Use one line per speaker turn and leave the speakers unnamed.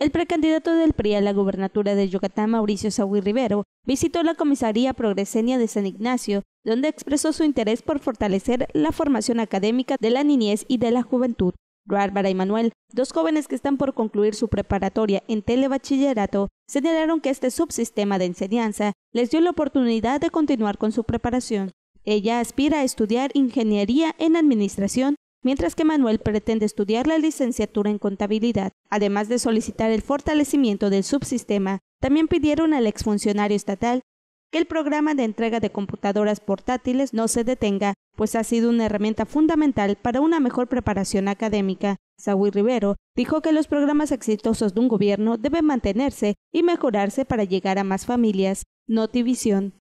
El precandidato del PRI a la gubernatura de Yucatán, Mauricio Saúl Rivero, visitó la comisaría Progreseña de San Ignacio, donde expresó su interés por fortalecer la formación académica de la niñez y de la juventud. Bárbara y Manuel, dos jóvenes que están por concluir su preparatoria en telebachillerato, señalaron que este subsistema de enseñanza les dio la oportunidad de continuar con su preparación. Ella aspira a estudiar ingeniería en administración mientras que Manuel pretende estudiar la licenciatura en contabilidad. Además de solicitar el fortalecimiento del subsistema, también pidieron al exfuncionario estatal que el programa de entrega de computadoras portátiles no se detenga, pues ha sido una herramienta fundamental para una mejor preparación académica. Saúl Rivero dijo que los programas exitosos de un gobierno deben mantenerse y mejorarse para llegar a más familias. Notivisión.